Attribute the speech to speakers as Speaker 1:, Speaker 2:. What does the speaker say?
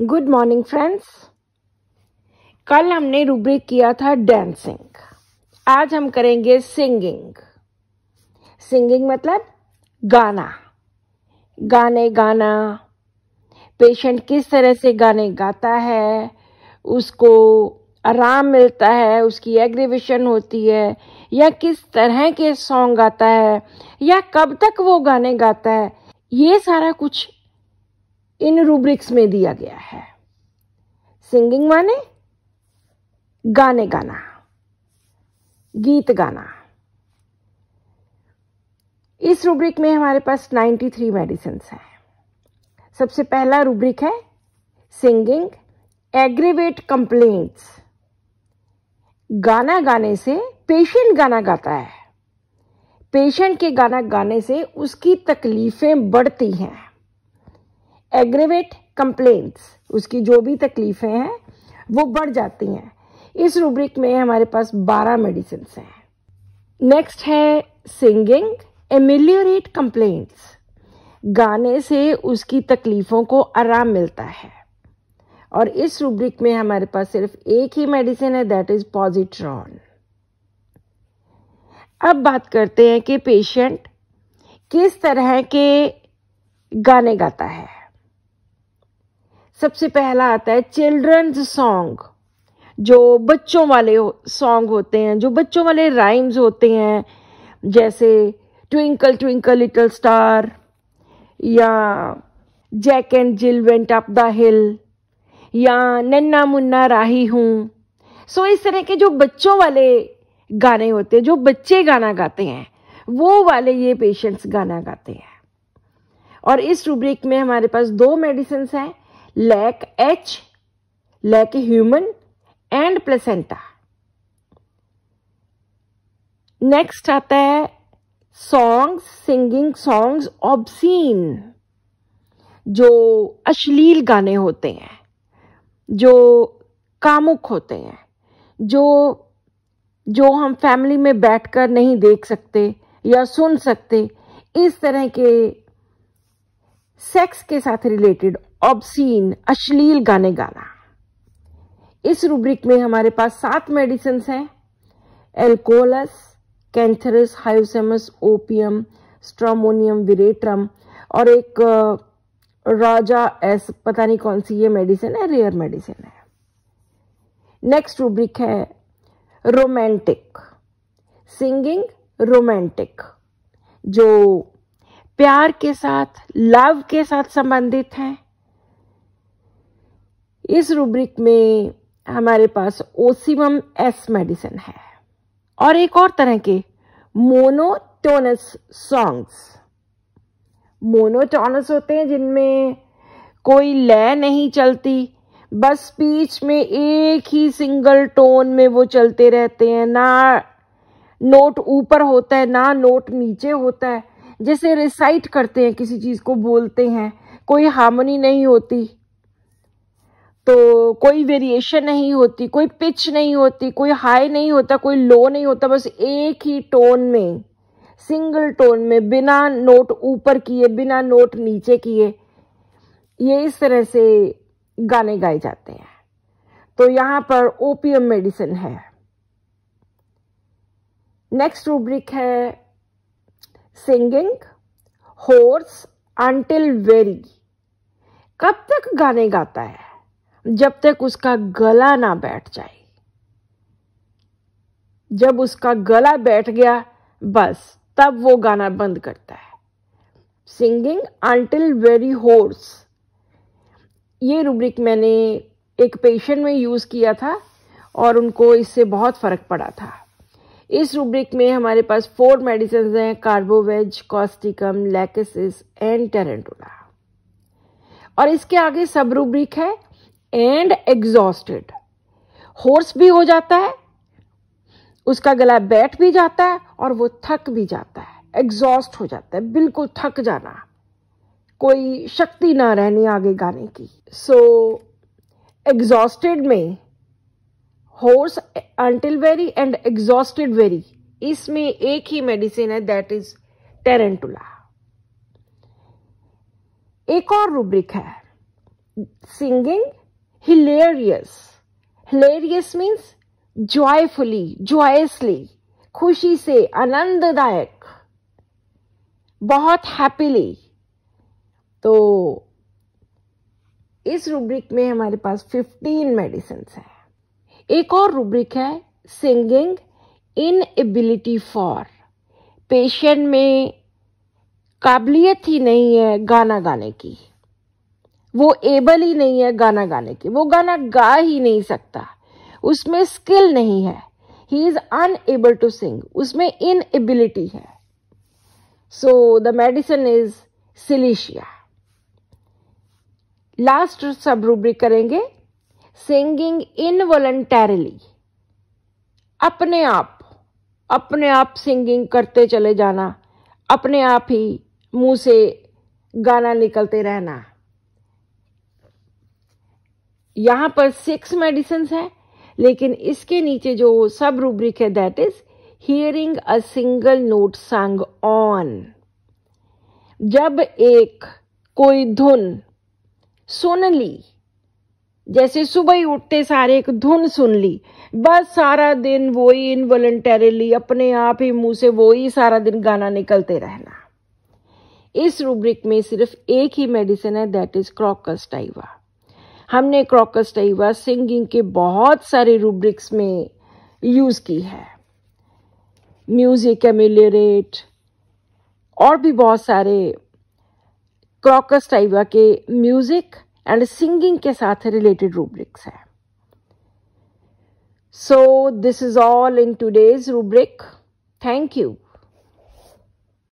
Speaker 1: good morning friends कल हमने rubric किया था डांसिंग आज हम करेंगे सिंगिंग सिंगिंग मतलब गाना गाने गाना पेशेंट किस तरह से गाने गाता है उसको आराम मिलता है उसकी एग्रीवेशन होती है या किस तरह के सॉन्ग गाता है या कब तक वो गाने गाता है ये सारा कुछ इन रूब्रिक्स में दिया गया है सिंगिंग माने गाने गाना गीत गाना इस रूब्रिक में हमारे पास 93 थ्री मेडिसिन हैं सबसे पहला रूब्रिक है सिंगिंग एग्रीवेट कंप्लेंट्स गाना गाने से पेशेंट गाना गाता है पेशेंट के गाना गाने से उसकी तकलीफें बढ़ती हैं एग्रेवेट कंप्लेंट्स उसकी जो भी तकलीफ़ें हैं वो बढ़ जाती हैं इस रूब्रिक में हमारे पास 12 मेडिसिन हैं नेक्स्ट है सिंगिंग एमिलियोरेट कंप्लेंट्स गाने से उसकी तकलीफ़ों को आराम मिलता है और इस रूब्रिक में हमारे पास सिर्फ एक ही मेडिसिन है दैट इज़ पॉजिट्रॉन अब बात करते हैं कि पेशेंट किस तरह के गाने गाता है सबसे पहला आता है चिल्ड्रंस सॉन्ग जो बच्चों वाले सॉन्ग होते हैं जो बच्चों वाले राइम्स होते हैं जैसे ट्विंकल ट्विंकल लिटल स्टार या Jack and Jill went up the hill या नन्ना मुन्ना राही हूँ सो इस तरह के जो बच्चों वाले गाने होते हैं जो बच्चे गाना गाते हैं वो वाले ये पेशेंट्स गाना गाते हैं और इस रूब्रिक में हमारे पास दो मेडिसिन हैं lac h lac human and placenta next आता है सॉन्ग्स सिंगिंग सॉन्ग्स ऑब्सीन जो अश्लील गाने होते हैं जो कामुक होते हैं जो जो हम फैमिली में बैठकर नहीं देख सकते या सुन सकते इस तरह के सेक्स के साथ रिलेटेड ऑब्सीन अश्लील गाने गाना इस रूब्रिक में हमारे पास सात मेडिसिन हैं alcoholus cantharis hyoscyamus opium stramonium veratrum और एक राजा एस पता नहीं कौन सी ये मेडिसिन है रेयर मेडिसिन है नेक्स्ट रूब्रिक है रोमांटिक सिंगिंग रोमांटिक जो प्यार के साथ लव के साथ संबंधित हैं इस रूब्रिक में हमारे पास ओसिमम एस मेडिसिन है और एक और तरह के मोनोटोनस सॉन्ग्स मोनोटोनस होते हैं जिनमें कोई लय नहीं चलती बस स्पीच में एक ही सिंगल टोन में वो चलते रहते हैं ना नोट ऊपर होता है ना नोट नीचे होता है जैसे रिसाइट करते हैं किसी चीज़ को बोलते हैं कोई हार्मनी नहीं होती तो कोई वेरिएशन नहीं होती कोई पिच नहीं होती कोई हाई नहीं होता कोई लो नहीं होता बस एक ही टोन में सिंगल टोन में बिना नोट ऊपर किए बिना नोट नीचे किए ये इस तरह से गाने गाए जाते हैं तो यहाँ पर ओपीएम मेडिसिन है नेक्स्ट रूब्रिक है सिंगिंग होर्स अंटिल वेरी कब तक गाने गाता है जब तक उसका गला ना बैठ जाए जब उसका गला बैठ गया बस तब वो गाना बंद करता है सिंगिंग अंटिल वेरी होर्स ये रूब्रिक मैंने एक पेशेंट में यूज़ किया था और उनको इससे बहुत फ़र्क पड़ा था इस रूब्रिक में हमारे पास फोर मेडिसिन हैं carbo veg causticum lachesis and tarentula और इसके आगे सब रूब्रिक है एंड एग्जॉस्टेड होर्स भी हो जाता है उसका गला बैठ भी जाता है और वो थक भी जाता है एग्जॉस्ट हो जाता है बिल्कुल थक जाना कोई शक्ति ना रहनी आगे गाने की सो so, एग्जॉस्टेड में hoarse until very and exhausted very इसमें एक ही मेडिसिन है दैट इज टेरेंटुला एक और रूब्रिक है singing hilarious hilarious means joyfully joyously खुशी से आनंददायक बहुत हैप्पीली तो इस रूब्रिक में हमारे पास 15 मेडिसिन है एक और रूब्रिक है singing inability for patient में काबिलियत ही नहीं है गाना गाने की वो एबल ही नहीं है गाना गाने की वो गाना गा ही नहीं सकता उसमें स्किल नहीं है he is unable to sing उसमें इन एबिलिटी है so the medicine is silicea last sub rubric करेंगे सिंगिंग इनवॉलेंटरली अपने आप अपने आप सिंगिंग करते चले जाना अपने आप ही मुंह से गाना निकलते रहना यहाँ पर सिक्स मेडिसिन हैं लेकिन इसके नीचे जो सब रूब्रिक है that is hearing a single note sung on जब एक कोई धुन सुन ली जैसे सुबह ही उठते सारे एक धुन सुन ली बस सारा दिन वो ही इनवॉलेंटरीली अपने आप ही मुंह से वो ही सारा दिन गाना निकलते रहना इस रूब्रिक में सिर्फ एक ही मेडिसिन है दैट इज क्रॉकस टाइवा हमने क्रॉकस टाइवा सिंगिंग के बहुत सारे रूब्रिक्स में यूज़ की है म्यूज़िक एम्यूलेट और भी बहुत सारे क्रोकस टाइवा के म्यूज़िक एंड सिंगिंग के साथ रिलेटेड रूब्रिक्स हैं so this is all in today's rubric thank you